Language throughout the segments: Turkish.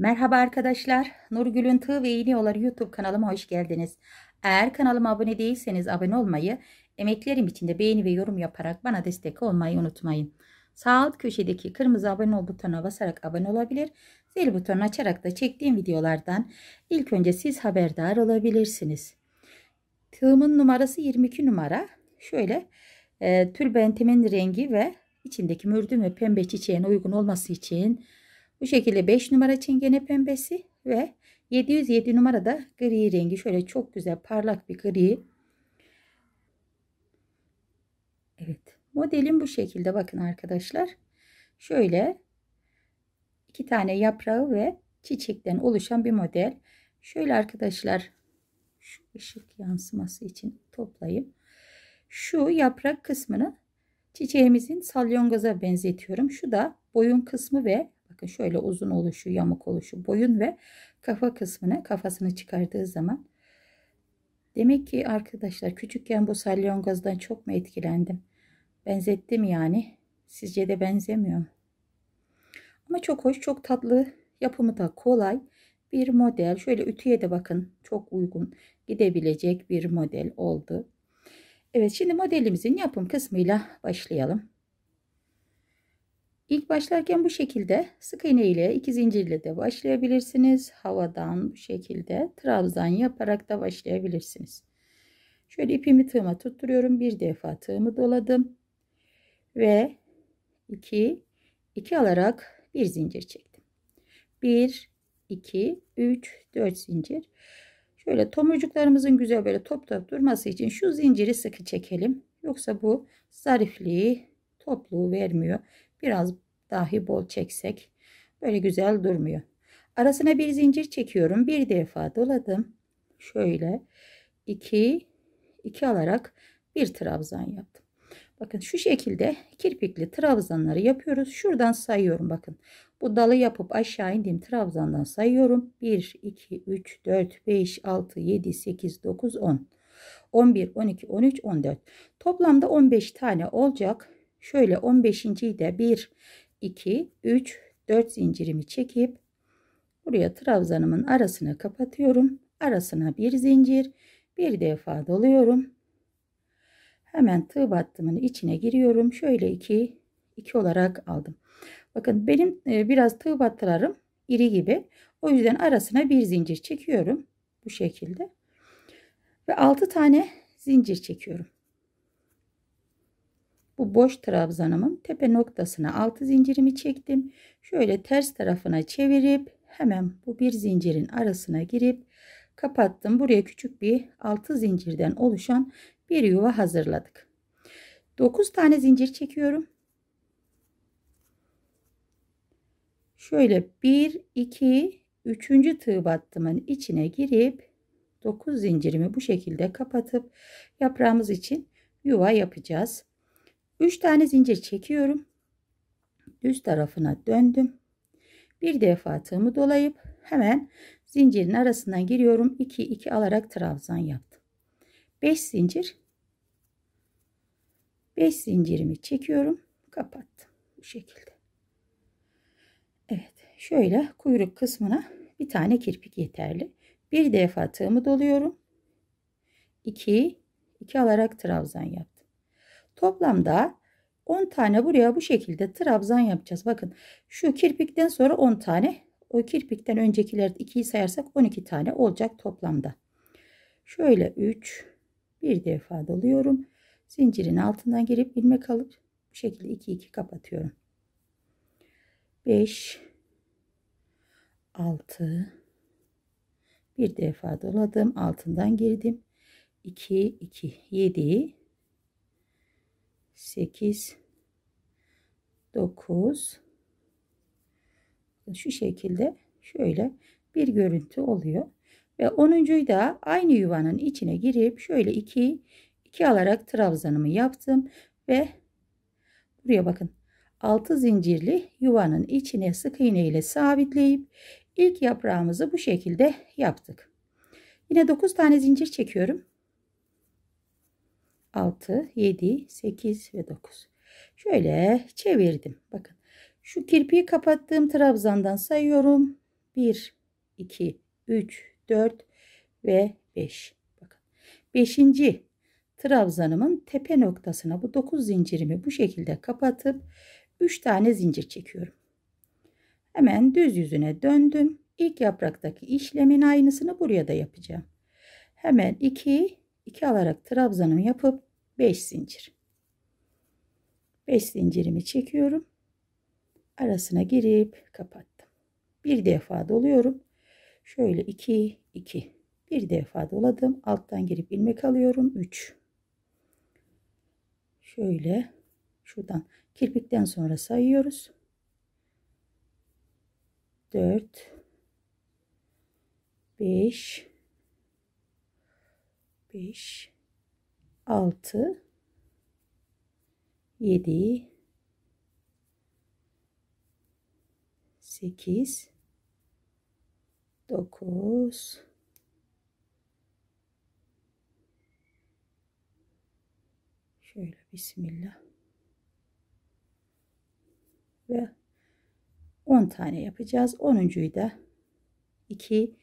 Merhaba arkadaşlar. Nurgül'ün Tığ ve İğne Yolları YouTube kanalıma hoş geldiniz. Eğer kanalıma abone değilseniz abone olmayı, emeklerim için de beğeni ve yorum yaparak bana destek olmayı unutmayın. Sağ alt köşedeki kırmızı abone ol butonuna basarak abone olabilir. Zil butonunu açarak da çektiğim videolardan ilk önce siz haberdar olabilirsiniz. Tığımın numarası 22 numara. Şöyle e, tülbentimin rengi ve içindeki mürdüm ve pembe çiçeğine uygun olması için bu şekilde 5 numara çingene pembesi ve 707 numara da gri rengi. Şöyle çok güzel parlak bir gri. Evet. Modelim bu şekilde bakın arkadaşlar. Şöyle iki tane yaprağı ve çiçekten oluşan bir model. Şöyle arkadaşlar şu ışık yansıması için toplayayım. Şu yaprak kısmını çiçeğimizin salyongaza benzetiyorum. Şu da boyun kısmı ve bakın şöyle uzun oluşu, yamuk oluşu, boyun ve kafa kısmına kafasını çıkardığı zaman. Demek ki arkadaşlar küçükken bu salyangozdan çok mu etkilendim? Benzettim yani. Sizce de benzemiyor Ama çok hoş, çok tatlı. Yapımı da kolay bir model. Şöyle ütüye de bakın çok uygun gidebilecek bir model oldu. Evet şimdi modelimizin yapım kısmıyla başlayalım. İlk başlarken bu şekilde sık iğne ile iki zincirle de başlayabilirsiniz. Havadan bu şekilde trabzan yaparak da başlayabilirsiniz. Şöyle ipimi tığıma tutturuyorum. Bir defa tığımı doladım. Ve 2 2 alarak bir zincir çektim. 1 2 3 4 zincir. Şöyle tomurcuklarımızın güzel böyle top top durması için şu zinciri sıkı çekelim. Yoksa bu zarifliği topluğu vermiyor. Biraz dahi bol çeksek böyle güzel durmuyor. Arasına bir zincir çekiyorum. Bir defa doladım. Şöyle 2 2 alarak bir trabzan yaptım. Bakın şu şekilde kirpikli trabzanları yapıyoruz. Şuradan sayıyorum bakın. Bu dalı yapıp aşağı indiğim trabzandan sayıyorum. 1, 2, 3, 4, 5, 6, 7, 8, 9, 10. 11, 12, 13, 14. Toplamda 15 tane olacak. Şöyle 15. de 1 2 3 4 zincirimi çekip buraya trabzanımın arasını kapatıyorum. Arasına bir zincir, bir defa doluyorum. Hemen tığ battımın içine giriyorum. Şöyle 2 2 olarak aldım. Bakın benim e, biraz tığ battılarım iri gibi. O yüzden arasına bir zincir çekiyorum bu şekilde. Ve 6 tane zincir çekiyorum bu boş trabzanımın tepe noktasına altı zincirimi çektim. Şöyle ters tarafına çevirip hemen bu bir zincirin arasına girip kapattım. Buraya küçük bir altı zincirden oluşan bir yuva hazırladık. 9 tane zincir çekiyorum. Şöyle 1 2 3. tığ battımın içine girip 9 zincirimi bu şekilde kapatıp yaprağımız için yuva yapacağız. 3 tane zincir çekiyorum. Düz tarafına döndüm. Bir defa tığımı dolayıp hemen zincirin arasından giriyorum. 2 2 alarak trabzan yaptım. 5 zincir 5 zincirimi çekiyorum. Kapattım. Bu şekilde. Evet. Şöyle kuyruk kısmına bir tane kirpik yeterli. Bir defa tığımı doluyorum. 2 2 alarak trabzan yaptım. Toplamda 10 tane buraya bu şekilde trabzan yapacağız. Bakın şu kirpikten sonra 10 tane. O kirpikten öncekileri 2'yi sayarsak 12 tane olacak toplamda. Şöyle 3 bir defa doluyorum. Zincirin altından girip ilmek alıp bu şekilde 2 2 kapatıyorum. 5 6 bir defa doladım altından girdim 2 2 7 8 9 şu şekilde şöyle bir görüntü oluyor. Ve 10.yu da aynı yuvanın içine girip şöyle 2 2 alarak trabzanımı yaptım ve buraya bakın 6 zincirli yuvanın içine sık iğne ile sabitleyip ilk yaprağımızı bu şekilde yaptık. Yine 9 tane zincir çekiyorum. 6, 7, 8 ve 9. Şöyle çevirdim. Bakın şu kirpiği kapattığım trabzandan sayıyorum. 1, 2, 3, 4 ve 5. Bakın 5. trabzanımın tepe noktasına bu 9 zincirimi bu şekilde kapatıp 3 tane zincir çekiyorum. Hemen düz yüzüne döndüm. İlk yapraktaki işlemin aynısını buraya da yapacağım. Hemen 2, 2 alarak trabzanımı yapıp 5 zincir. 5 zincirimi çekiyorum. Arasına girip kapattım. Bir defa doluyorum. Şöyle 2 2. Bir defa doladım. Alttan girip ilmek alıyorum. 3. Şöyle şuradan kirpikten sonra sayıyoruz. 4 5 5 6 7 8 9 Şöyle bismillah. Ve 10 tane yapacağız. 10.'yu da 2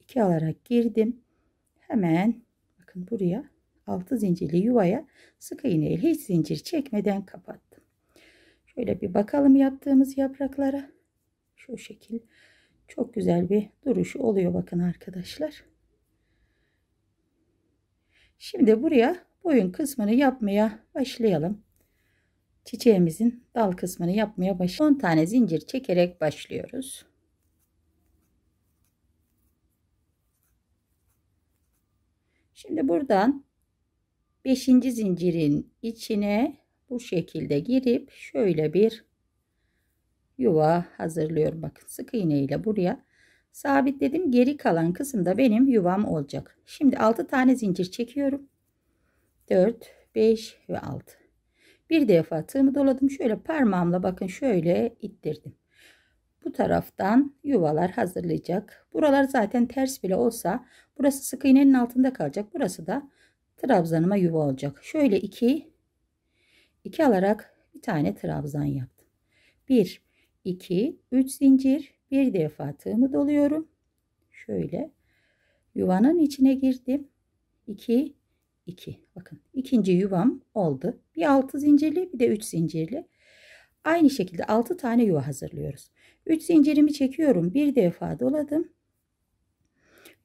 2 alarak girdim. Hemen bakın buraya 6 zincirli yuvaya sık iğneyle hiç zincir çekmeden kapattım. Şöyle bir bakalım yaptığımız yapraklara. Şu şekil çok güzel bir duruşu oluyor bakın arkadaşlar. Şimdi buraya boyun kısmını yapmaya başlayalım. Çiçeğimizin dal kısmını yapmaya başlayalım. 10 tane zincir çekerek başlıyoruz. Şimdi buradan 5. zincirin içine bu şekilde girip şöyle bir yuva hazırlıyorum. Bakın sık iğne ile buraya sabitledim. Geri kalan kısımda benim yuvam olacak. Şimdi 6 tane zincir çekiyorum. 4, 5 ve 6. Bir defa tığımı doladım. Şöyle parmağımla bakın şöyle ittirdim bu taraftan yuvalar hazırlayacak. Buralar zaten ters bile olsa burası sık iğnenin altında kalacak. Burası da trabzanıma yuva olacak. Şöyle iki iki alarak bir tane trabzan yaptım. Bir, iki, üç zincir bir defa tığımı doluyorum. Şöyle yuvanın içine girdim. İki, iki. bakın ikinci yuvam oldu. Bir altı zincirli bir de üç zincirli. Aynı şekilde altı tane yuva hazırlıyoruz. 3 zincirimi çekiyorum. Bir defa doladım.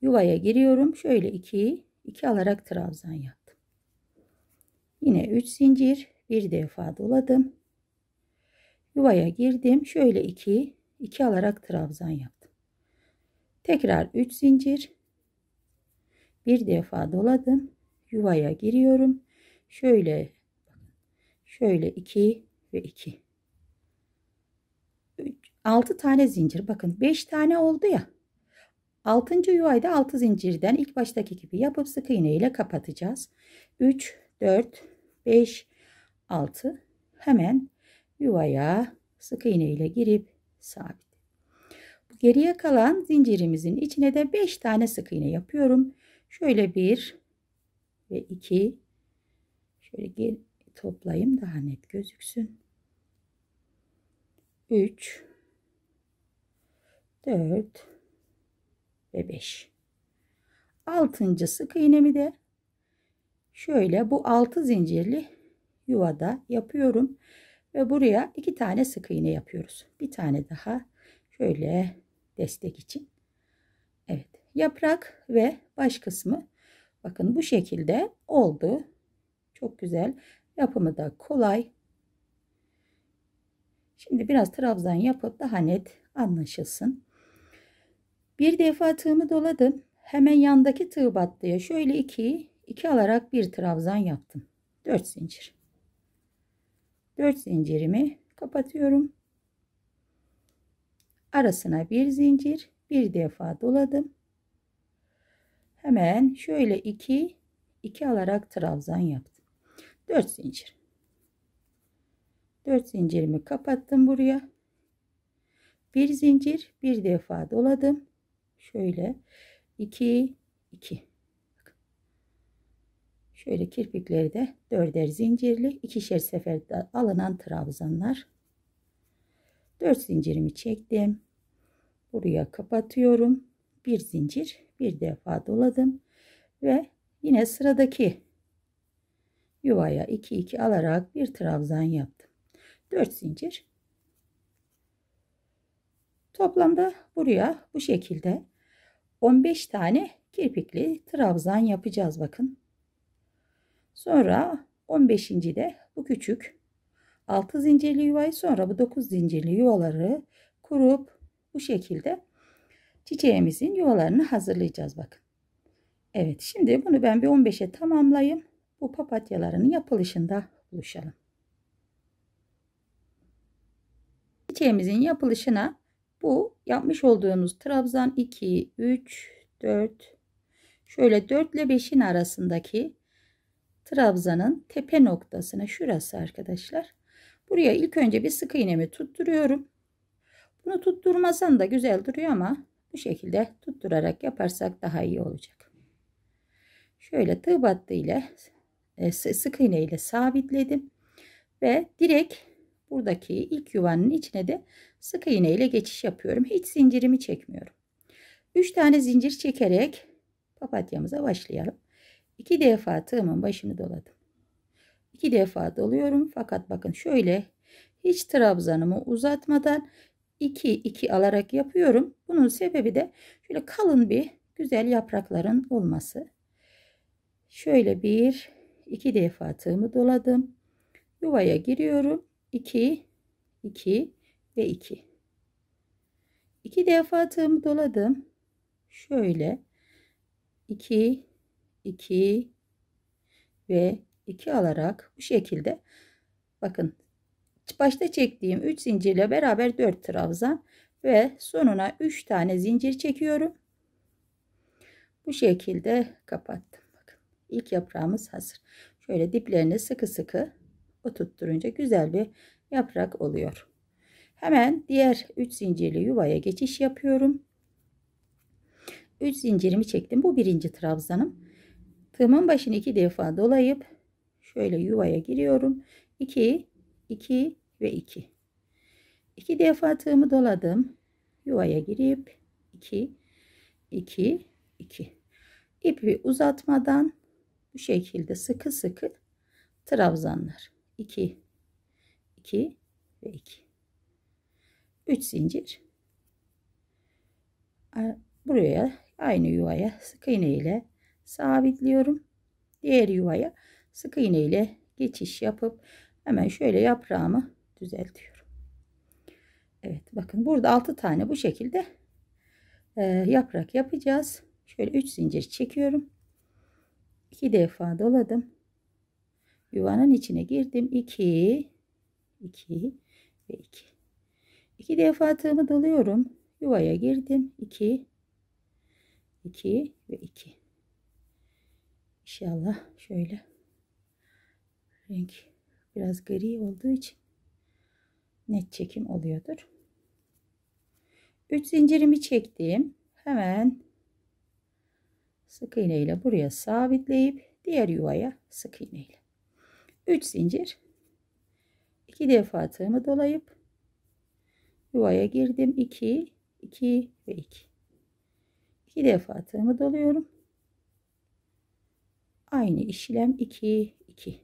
Yuvaya giriyorum. Şöyle 2 2 alarak trabzan yaptım. Yine 3 zincir bir defa doladım. Yuvaya girdim. Şöyle 2 2 alarak trabzan yaptım. Tekrar 3 zincir bir defa doladım. Yuvaya giriyorum. Şöyle şöyle 2 ve 2 6 tane zincir bakın 5 tane oldu ya. 6. yuvayı da 6 zincirden ilk baştaki gibi yapıp sık iğne ile kapatacağız. 3, 4, 5, 6 hemen yuvaya sık iğne ile girip sabit. Geriye kalan zincirimizin içine de 5 tane sık iğne yapıyorum. Şöyle 1 ve 2 şöyle toplayayım daha net gözüksün. 3 4 ve 5. Altıncı sık iğnemi de şöyle bu altı zincirli yuvada yapıyorum ve buraya iki tane sık iğne yapıyoruz. Bir tane daha şöyle destek için. Evet, yaprak ve baş kısmı bakın bu şekilde oldu. Çok güzel. Yapımı da kolay. Şimdi biraz trabzan yapıp daha net anlaşılsın. Bir defa tığımı doladım. Hemen yandaki tığ battıya şöyle ikiyi iki alarak bir trabzan yaptım. 4 zincir. 4 zincirimi kapatıyorum. Arasına bir zincir, bir defa doladım. Hemen şöyle iki iki alarak trabzan yaptım. 4 zincir. 4 zincirimi kapattım buraya. Bir zincir, bir defa doladım. Şöyle 2 2 Şöyle kirpikleri de dörder zincirli ikişer seferde alınan trabzanlar. 4 zincirimi çektim. Buraya kapatıyorum. Bir zincir bir defa doladım ve yine sıradaki yuvaya 2 2 alarak bir trabzan yaptım. 4 zincir Toplamda buraya bu şekilde 15 tane kirpikli trabzan yapacağız bakın. Sonra 15. de bu küçük 6 zincirli yuvayı sonra bu 9 zincirli yuvaları kurup bu şekilde çiçeğimizin yuvalarını hazırlayacağız bakın. Evet şimdi bunu ben bir 15'e tamamlayayım. Bu papatyaların yapılışında buluşalım. Çiçeğimizin yapılışına bu yapmış olduğunuz trabzan 2, 3, 4 şöyle 4 ile 5'in arasındaki trabzanın tepe noktasına şurası arkadaşlar. Buraya ilk önce bir sık iğnemi tutturuyorum. Bunu tutturmasam da güzel duruyor ama bu şekilde tutturarak yaparsak daha iyi olacak. Şöyle tığ battı ile e, sık iğne ile sabitledim ve direkt buradaki ilk yuvanın içine de sık iğne ile geçiş yapıyorum. Hiç zincirimi çekmiyorum. 3 tane zincir çekerek papatyamıza başlayalım. 2 defa tığımın başını doladım. 2 defa doluyorum fakat bakın şöyle hiç trabzanımı uzatmadan 2 2 alarak yapıyorum. Bunun sebebi de şöyle kalın bir güzel yaprakların olması. Şöyle bir iki defa tığımı doladım. Yuvaya giriyorum. 2 2 ve 2 2 defa tığımı doladım şöyle 2 2 ve 2 alarak bu şekilde bakın başta çektiğim 3 zincirle beraber 4 trabzan ve sonuna 3 tane zincir çekiyorum bu şekilde kapattım bakın ilk yaprağımız hazır şöyle diplerini sıkı sıkı oturtturunca güzel bir yaprak oluyor. Hemen diğer 3 zincirli yuvaya geçiş yapıyorum. 3 zincirimi çektim. Bu birinci trabzanım. Tığımın başını iki defa dolayıp şöyle yuvaya giriyorum. 2, 2 ve 2. 2 defa tığımı doladım. Yuvaya girip 2, 2, 2. İpi uzatmadan bu şekilde sıkı sıkı trabzanlar. 2 2 ve 2 3 zincir buraya aynı yuvaya sık iğne ile sabitliyorum diğer yuvaya sık iğne ile geçiş yapıp hemen şöyle yaprağımı düzeltiyorum Evet bakın burada 6 tane bu şekilde e, yaprak yapacağız şöyle 3 zincir çekiyorum 2 defa doladım yuvanın içine girdim. 2 2 ve 2. 2 defa tığımı doluyorum. Yuvaya girdim. 2 2 ve 2. İnşallah şöyle renk biraz gri olduğu için net çekim oluyordur. 3 zincirimi çektim. Hemen sık iğne ile buraya sabitleyip diğer yuvaya sık iğne ile 3 zincir 2 defa tığımı dolayıp yuvaya girdim 2 2 ve 2 2 defa tığımı doluyorum aynı işlem 2 2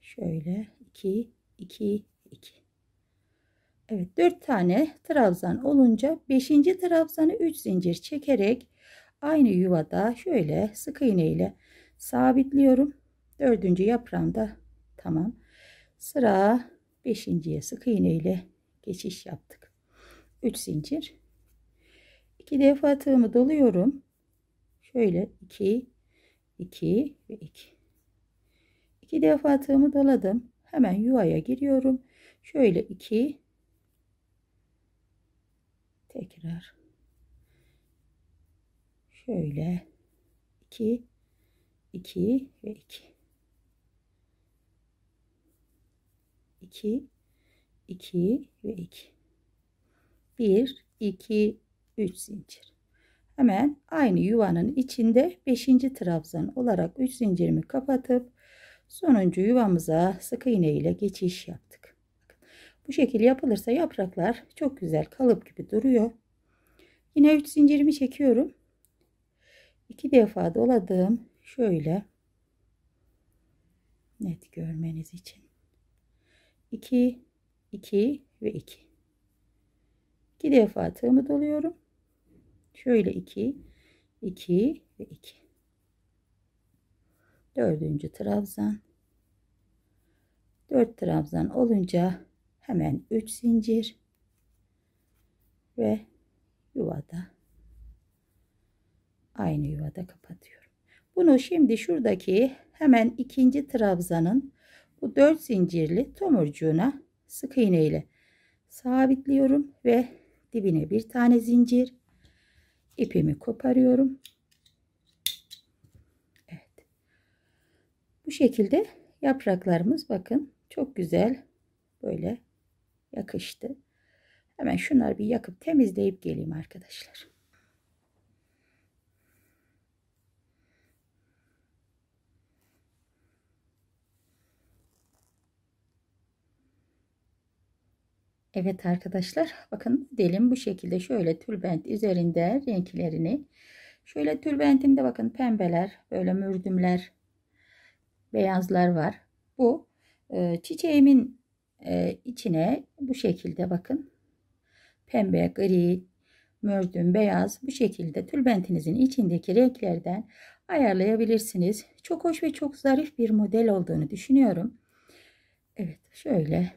şöyle 2 2 2 Evet 4 tane trabzan olunca 5. trabzanı 3 zincir çekerek aynı yuvada şöyle sık iğne ile sabitliyorum Dördüncü yaprağım tamam. Sıra beşinciye sık iğne ile geçiş yaptık. 3 zincir. 2 defa tığımı doluyorum. Şöyle 2, 2 ve 2. 2 defa tığımı doladım. Hemen yuvaya giriyorum. Şöyle 2 tekrar şöyle 2 2 ve 2 2, 2 ve 2. 1, 2, 3 zincir. Hemen aynı yuvanın içinde 5. trabzan olarak 3 zincirimi kapatıp sonuncu yuvamıza sık iğne ile geçiş yaptık. Bu şekilde yapılırsa yapraklar çok güzel kalıp gibi duruyor. Yine 3 zincirimi çekiyorum. 2 defa doladım. Şöyle net görmeniz için. 2 2 ve 2 2 defa tığımı doluyorum şöyle 2 2 ve 2 dördüncü trabzan 4 trabzan olunca hemen 3 zincir ve yuvada aynı yuvada kapatıyorum. Bunu şimdi şuradaki hemen ikinci trabzanın bu 4 zincirli tomurcuğuna sık iğne ile sabitliyorum ve dibine bir tane zincir ipimi koparıyorum. Evet. Bu şekilde yapraklarımız bakın çok güzel böyle yakıştı. Hemen şunları bir yakıp temizleyip geleyim arkadaşlar. Evet arkadaşlar bakın dilim bu şekilde şöyle tülbent üzerinde renklerini şöyle tülbentimde bakın pembeler böyle mürdümler beyazlar var. Bu e, çiçeğimin e, içine bu şekilde bakın pembe gri mürdüm beyaz bu şekilde tülbentinizin içindeki renklerden ayarlayabilirsiniz. Çok hoş ve çok zarif bir model olduğunu düşünüyorum. Evet şöyle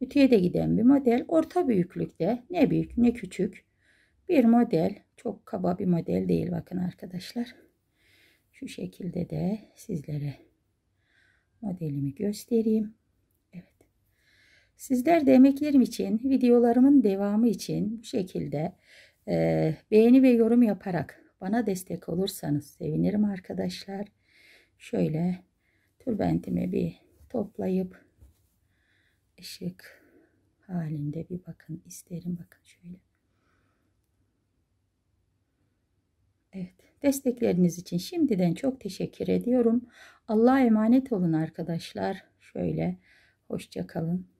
Ütüye de giden bir model. Orta büyüklükte ne büyük ne küçük bir model. Çok kaba bir model değil bakın arkadaşlar. Şu şekilde de sizlere modelimi göstereyim. Evet. Sizler de emeklerim için, videolarımın devamı için bu şekilde e, beğeni ve yorum yaparak bana destek olursanız sevinirim arkadaşlar. Şöyle tülbentimi bir toplayıp ışık halinde bir bakın isterim bakın şöyle. Evet destekleriniz için şimdiden çok teşekkür ediyorum. Allah'a emanet olun arkadaşlar. Şöyle hoşça kalın.